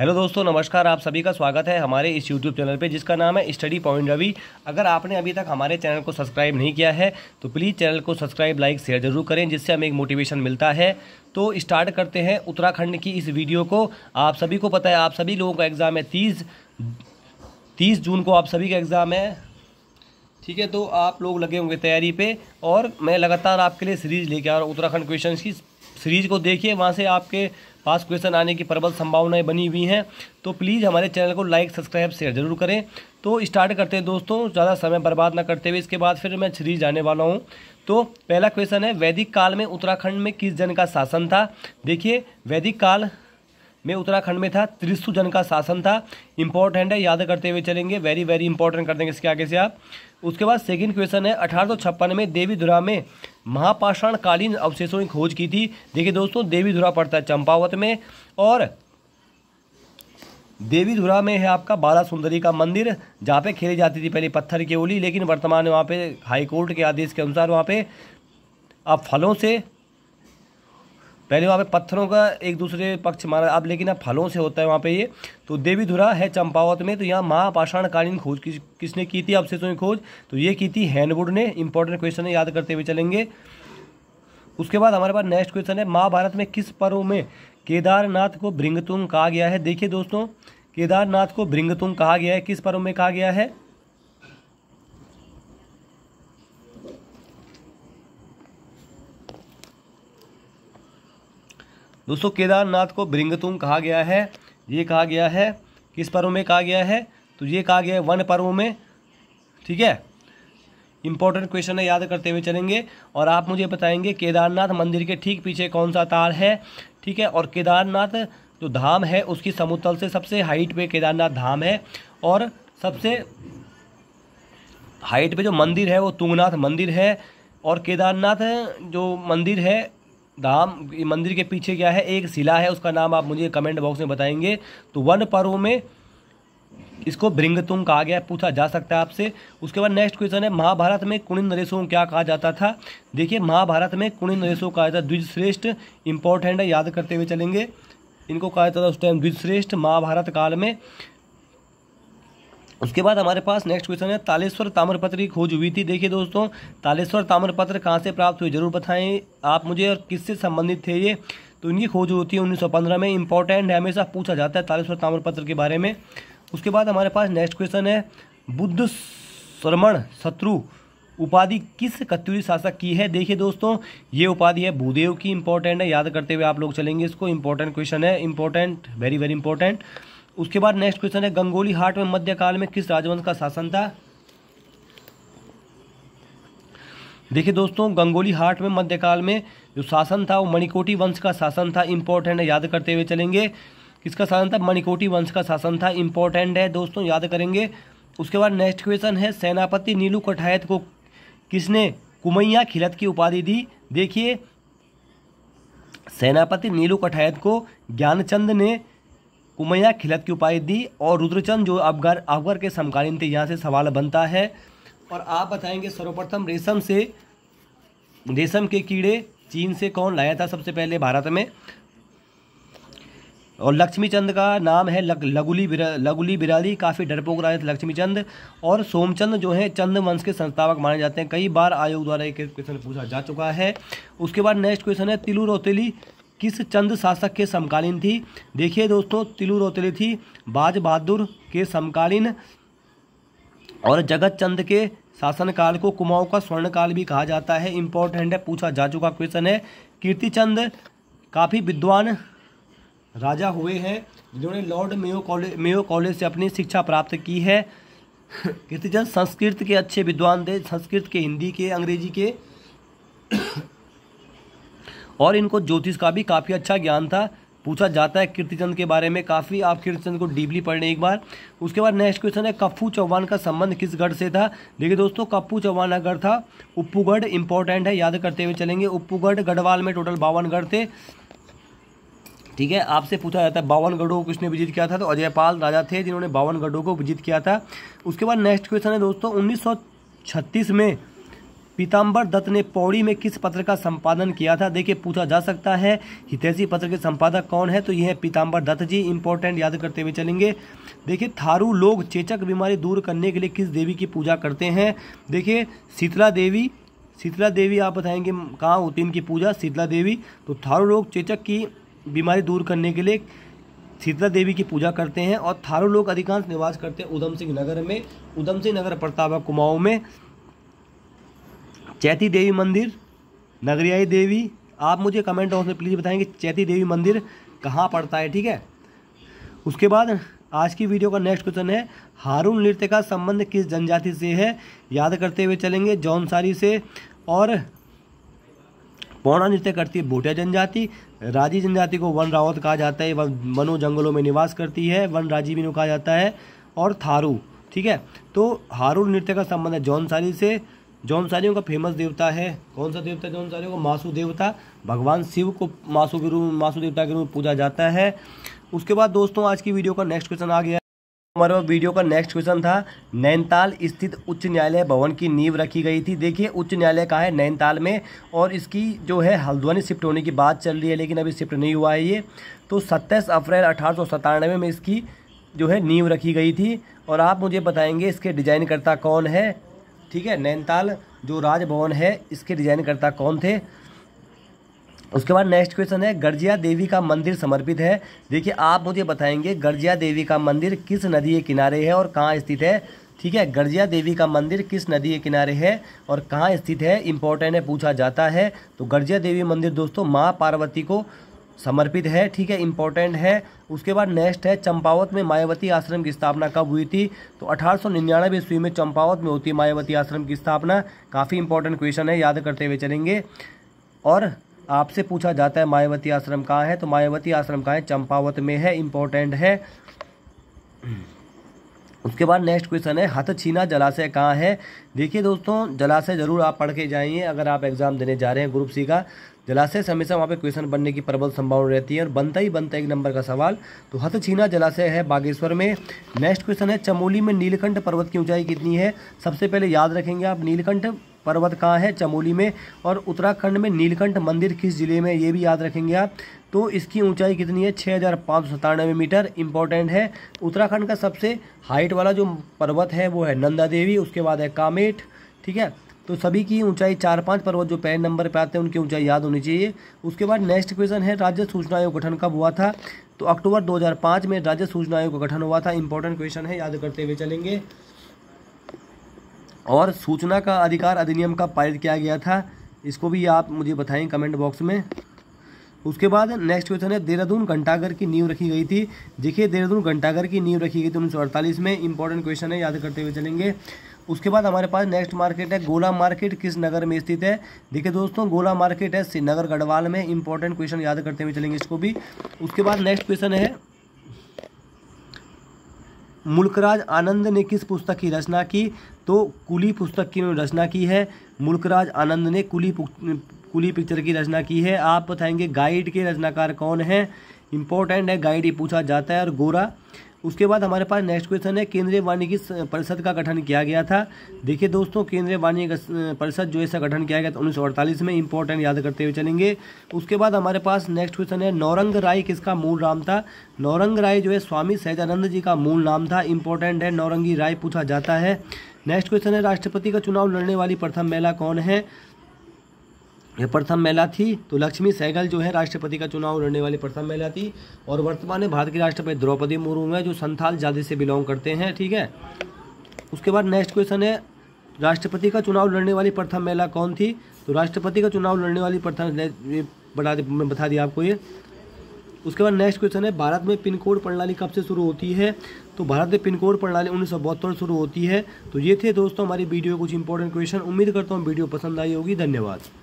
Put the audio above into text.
hello दोस्तों नमस्कार आप सभी का स्वागत है हमारे इस यूट्यूब चैनल पे जिसका नाम है स्टडी पॉइंट रवि अगर आपने अभी तक हमारे चैनल को सब्सक्राइब नहीं किया है तो प्लीज़ चैनल को सब्सक्राइब लाइक शेयर जरूर करें जिससे हमें एक मोटिवेशन मिलता है तो स्टार्ट करते हैं उत्तराखंड की इस वीडियो को आप सभी को पता है आप सभी लोगों का एग्ज़ाम है तीस तीस जून को आप सभी का एग्ज़ाम है ठीक है तो आप लोग लगे होंगे तैयारी पर और मैं लगातार आपके लिए सीरीज़ लेके आ रहा हूँ उत्तराखंड क्वेश्चन की सीरीज़ को देखिए वहाँ से आपके पास क्वेश्चन आने की प्रबल संभावनाएं बनी हुई हैं तो प्लीज़ हमारे चैनल को लाइक सब्सक्राइब शेयर जरूर करें तो स्टार्ट करते हैं दोस्तों ज़्यादा समय बर्बाद ना करते हुए इसके बाद फिर मैं सीरीज जाने वाला हूँ तो पहला क्वेश्चन है वैदिक काल में उत्तराखंड में किस जन का शासन था देखिए वैदिक काल में उत्तराखंड में था त्रिशु जन का शासन था इंपॉर्टेंट है याद करते हुए चलेंगे वेरी वेरी इंपॉर्टेंट कर देंगे इसके आगे से आप उसके बाद सेकंड क्वेश्चन है अठारह में देवी धुरा में महापाषाण कालीन अवशेषों की खोज की थी देखिए दोस्तों देवी धुरा पड़ता है चंपावत में और देवी धुरा में है आपका बाला सुंदरी का मंदिर जहाँ पे खेली जाती थी पहले पत्थर की ओली लेकिन वर्तमान वहाँ पे हाईकोर्ट के आदेश के अनुसार वहाँ पे आप फलों से पहले वहाँ पे पत्थरों का एक दूसरे पक्ष माना अब लेकिन अब फलों से होता है वहाँ पे ये तो देवीधुरा है चंपावत में तो यहाँ महापाषाणकालीन खोज किस, किसने की थी अवशेषों की खोज तो ये की थी हैंडवुड ने इंपॉर्टेंट क्वेश्चन याद करते हुए चलेंगे उसके बाद हमारे पास नेक्स्ट क्वेश्चन है महाभारत में किस पर्व में केदारनाथ को भृंगतुंग कहा गया है देखिए दोस्तों केदारनाथ को भृंगतुंग कहा गया है किस पर्व में कहा गया है दोस्तों केदारनाथ को ब्रिंगतुंग कहा गया है ये कहा गया है किस पर्व में कहा गया है तो ये कहा गया है वन पर्व में ठीक है इंपॉर्टेंट क्वेश्चन है याद करते हुए चलेंगे और आप मुझे बताएंगे केदारनाथ मंदिर के ठीक पीछे कौन सा तार है ठीक है और केदारनाथ जो धाम है उसकी समुतल से सबसे हाइट पे केदारनाथ धाम है और सबसे हाइट पे जो मंदिर है वो तुंगनाथ मंदिर है और केदारनाथ जो मंदिर है धाम मंदिर के पीछे क्या है एक शिला है उसका नाम आप मुझे कमेंट बॉक्स में बताएंगे तो वन पर्व में इसको भृंगतुम कहा गया पूछा जा सकता है आपसे उसके बाद नेक्स्ट क्वेश्चन है महाभारत में कुणिन नरेशों को क्या कहा जाता था देखिए महाभारत में कुणिन नरेशों कहा जाता द्विज श्रेष्ठ इंपॉर्टेंट है याद करते हुए चलेंगे इनको कहा जाता था उस टाइम द्विज श्रेष्ठ महाभारत काल में उसके बाद हमारे पास नेक्स्ट क्वेश्चन है तालेश्वर ताम्रपत्र की खोज हुई थी देखिए दोस्तों तालेश्वर ताम्रपत्र कहाँ से प्राप्त हुई जरूर बताएं आप मुझे और किससे संबंधित थे ये तो इनकी खोज होती है 1915 में इंपॉर्टेंट है हमेशा पूछा जाता है तालेश्वर ताम्रपत्र के बारे में उसके बाद हमारे पास नेक्स्ट क्वेश्चन है बुद्ध श्रमण शत्रु उपाधि किस कत्यूरी शासक की है देखिए दोस्तों ये उपाधि है भूदेव की इंपॉर्टेंट है याद करते हुए आप लोग चलेंगे इसको इंपॉर्टेंट क्वेश्चन है इंपॉर्टेंट वेरी वेरी इंपॉर्टेंट उसके बाद नेक्स्ट क्वेश्चन है गंगोली हाट में मध्यकाल में किस राजवंश का शासन था देखिए दोस्तों गंगोली हाट में मध्यकाल में जो शासन था वो मणिकोटी वंश का शासन था इंपॉर्टेंट है याद करते हुए चलेंगे किसका शासन था मणिकोटी वंश का शासन था इंपॉर्टेंट है दोस्तों याद करेंगे उसके बाद नेक्स्ट क्वेश्चन है सेनापति नीलू कठायत को किसने कुमैया खिलत की उपाधि दी देखिए सेनापति नीलू कठायत को ज्ञानचंद ने कुमैया खिलत की उपाय दी और रुद्रचंद जो अफगर अफगर के समकालीन थे यहाँ से सवाल बनता है और आप बताएंगे सर्वप्रथम रेशम से रेशम के कीड़े चीन से कौन लाया था सबसे पहले भारत में और लक्ष्मीचंद का नाम है लग, लगुली बिरा, लगुली बिराली काफ़ी डरपोक राजा थे लक्ष्मीचंद और सोमचंद जो है चंद वंश के संस्थापक माने जाते हैं कई बार आयोग द्वारा एक क्वेश्चन पूछा जा चुका है उसके बाद नेक्स्ट क्वेश्चन है तिलू रोतेली किस चंद शासक के समकालीन थी देखिए दोस्तों तिलु रोतली थी बाज बहादुर के समकालीन और जगत चंद के शासनकाल को कुमाऊं का स्वर्णकाल भी कहा जाता है इंपॉर्टेंट है पूछा जा चुका क्वेश्चन है कीर्ति चंद काफ़ी विद्वान राजा हुए हैं जिन्होंने Lord Mayo College Mayo College से अपनी शिक्षा प्राप्त की है चंद संस्कृत के अच्छे विद्वान थे संस्कृत के हिंदी के अंग्रेजी के और इनको ज्योतिष का भी काफ़ी अच्छा ज्ञान था पूछा जाता है कीर्तिचंद के बारे में काफ़ी आप कीर्तिचंद को डीपली पढ़ने एक बार उसके बाद नेक्स्ट क्वेश्चन है कप्पू चौहान का संबंध किस गढ़ से था देखिए दोस्तों कप्पू चौहान का गढ़ था उप्पूगढ़ इंपॉर्टेंट है याद करते हुए चलेंगे उप्पूगढ़ गढ़वाल में टोटल बावन गढ़ थे ठीक है आपसे पूछा जाता है बावन गढ़ों को किसने विजित किया था तो अजयपाल राजा थे जिन्होंने बावन गढ़ों को विजित किया था उसके बाद नेक्स्ट क्वेश्चन है दोस्तों उन्नीस में पीताम्बर दत्त ने पौड़ी में किस पत्र का संपादन किया था देखिए पूछा जा सकता है हितैषी पत्र के संपादक कौन है तो यह है पीताम्बर दत्त जी इंपॉर्टेंट याद करते हुए चलेंगे देखिए थारू लोग चेचक बीमारी दूर करने के लिए किस देवी की पूजा करते हैं देखिए शीतला देवी शीतला देवी आप बताएंगे कहाँ होती इनकी पूजा शीतला देवी तो थारू लोग चेचक की बीमारी दूर करने के लिए शीतला देवी की पूजा करते हैं और थारू लोग अधिकांश निवास करते हैं उधम सिंह नगर में उधम सिंह नगर प्रतापा कुमाऊँ में चैती देवी मंदिर नगरियाई देवी आप मुझे कमेंट बॉक्स में प्लीज़ बताएंगे कि चैती देवी मंदिर कहाँ पड़ता है ठीक है उसके बाद आज की वीडियो का नेक्स्ट क्वेश्चन है हारून नृत्य का संबंध किस जनजाति से है याद करते हुए चलेंगे जौनसारी से और पौणा नृत्य करती है भूटिया जनजाति राजी जनजाति को वन रावत कहा जाता है वनो जंगलों में निवास करती है वन राजी भी कहा जाता है और थारू ठीक है तो हारून नृत्य का संबंध है जौनसारी से जौनसारियों का फेमस देवता है कौन सा देवता जौनसारियों का मासु देवता भगवान शिव को मासु के रूप में मासु देवता के रूप में पूजा जाता है उसके बाद दोस्तों आज की वीडियो का नेक्स्ट क्वेश्चन आ गया हमारे वीडियो का नेक्स्ट क्वेश्चन था नैनताल स्थित उच्च न्यायालय भवन की नींव रखी गई थी देखिए उच्च न्यायालय कहाँ है नैनताल में और इसकी जो है हल्द्वानी शिफ्ट होने की बात चल रही है लेकिन अभी शिफ्ट नहीं हुआ है ये तो सत्ताईस अप्रैल अठारह में, में इसकी जो है नींव रखी गई थी और आप मुझे बताएंगे इसके डिजाइन करता कौन है ठीक है नैनीताल जो राजभवन है इसके डिजाइनकर्ता कौन थे उसके बाद नेक्स्ट क्वेश्चन है गर्जिया देवी का मंदिर समर्पित है देखिए आप मुझे बताएंगे गर्जिया देवी का मंदिर किस नदी के किनारे है और कहाँ स्थित है ठीक है गर्जिया देवी का मंदिर किस नदी के किनारे है और कहाँ स्थित है इंपॉर्टेंट है पूछा जाता है तो गर्जिया देवी मंदिर दोस्तों माँ पार्वती को समर्पित है ठीक है इंपॉर्टेंट है उसके बाद नेक्स्ट है चंपावत में मायावती आश्रम की स्थापना कब हुई थी तो अठारह सौ ईस्वी में चंपावत में होती है मायावती आश्रम की स्थापना काफ़ी इंपॉर्टेंट क्वेश्चन है याद करते हुए चलेंगे और आपसे पूछा जाता है मायावती आश्रम कहाँ है तो मायावती आश्रम कहाँ है चंपावत में है इंपॉर्टेंट है उसके बाद नेक्स्ट क्वेश्चन है हथछीना जलाशय कहाँ है देखिए दोस्तों जलाशय ज़रूर आप पढ़ के जाइए अगर आप एग्ज़ाम देने जा रहे हैं ग्रुप सी का जलाशय हमेशा वहाँ पे क्वेश्चन बनने की प्रबल संभावना रहती है और बनता ही बनता है एक नंबर का सवाल तो हथछीना जलाशय है बागेश्वर में नेक्स्ट क्वेश्चन है चमोली में नीलकंठ पर्वत की ऊंचाई कितनी है सबसे पहले याद रखेंगे आप नीलकंठ पर्वत कहाँ है चमोली में और उत्तराखंड में नीलकंठ मंदिर किस जिले में ये भी याद रखेंगे आप तो इसकी ऊंचाई कितनी है छः हज़ार पाँच सौ मीटर इंपॉर्टेंट है उत्तराखंड का सबसे हाइट वाला जो पर्वत है वो है नंदा देवी उसके बाद है कामेट ठीक है तो सभी की ऊंचाई चार पांच पर्वत जो पहले नंबर पे आते हैं उनकी ऊंचाई याद होनी चाहिए उसके बाद नेक्स्ट क्वेश्चन है राज्य सूचना आयोग गठन कब हुआ था तो अक्टूबर 2005 में राज्य सूचना आयोग का गठन हुआ था इंपॉर्टेंट क्वेश्चन है याद करते हुए चलेंगे और सूचना का अधिकार अधिनियम का पारित किया गया था इसको भी आप मुझे बताएं कमेंट बॉक्स में उसके बाद नेक्स्ट क्वेश्चन है देहरादून घंटाघर की नींव रखी गई थी देखिए देहरादून घंटाघर की नींव रखी गई थी उन्नीस में इंपॉर्टेंट क्वेश्चन है याद करते हुए चलेंगे उसके बाद हमारे पास नेक्स्ट मार्केट है गोला मार्केट किस नगर में स्थित है देखिए दोस्तों गोला मार्केट है श्रीनगर गढ़वाल में इंपॉर्टेंट क्वेश्चन याद करते हुए चलेंगे इसको भी उसके बाद नेक्स्ट क्वेश्चन है मुल्कराज आनंद ने किस पुस्तक की रचना की तो कुली पुस्तक की उन्होंने रचना की है मुल्कराज आनंद ने कुली कुली पिक्चर की रचना की है आप बताएंगे गाइड के रचनाकार कौन हैं इंपॉर्टेंट है गाइड ये पूछा जाता है और गोरा उसके बाद हमारे पास नेक्स्ट क्वेश्चन है केंद्रीय वाणिज्य परिषद का गठन किया गया था देखिए दोस्तों केंद्रीय वाणिज्य परिषद जो ऐसा गठन किया गया था उन्नीस में इंपॉर्टेंट याद करते हुए चलेंगे उसके बाद हमारे पास नेक्स्ट क्वेश्चन है नौरंग राय किसका मूल नाम था नौरंग राय जो है स्वामी सहजानंद जी का मूल नाम था इंपॉर्टेंट है नौरंगी राय पूछा जाता है नेक्स्ट क्वेश्चन है राष्ट्रपति का चुनाव लड़ने वाली प्रथम महिला कौन है यह प्रथम महिला थी तो लक्ष्मी सहगल जो है राष्ट्रपति का चुनाव लड़ने वाली प्रथम महिला थी और वर्तमान में भारत की राष्ट्रपति द्रौपदी मुर्मू है जो संथाल जाति से बिलोंग करते हैं ठीक है उसके बाद नेक्स्ट क्वेश्चन है राष्ट्रपति का चुनाव लड़ने वाली प्रथम महिला कौन थी तो राष्ट्रपति का चुनाव लड़ने वाली प्रथम बता बता दिया आपको ये उसके बाद नेक्स्ट क्वेश्चन है भारत में पिन कोड प्रणाली कब से शुरू होती है तो भारत में पिन कोड प्रणाली उन्नीस सौ शुरू होती है तो ये थे दोस्तों हमारी वीडियो कुछ इंपॉर्टेंट क्वेश्चन उम्मीद करता हूँ वीडियो पसंद आई होगी धन्यवाद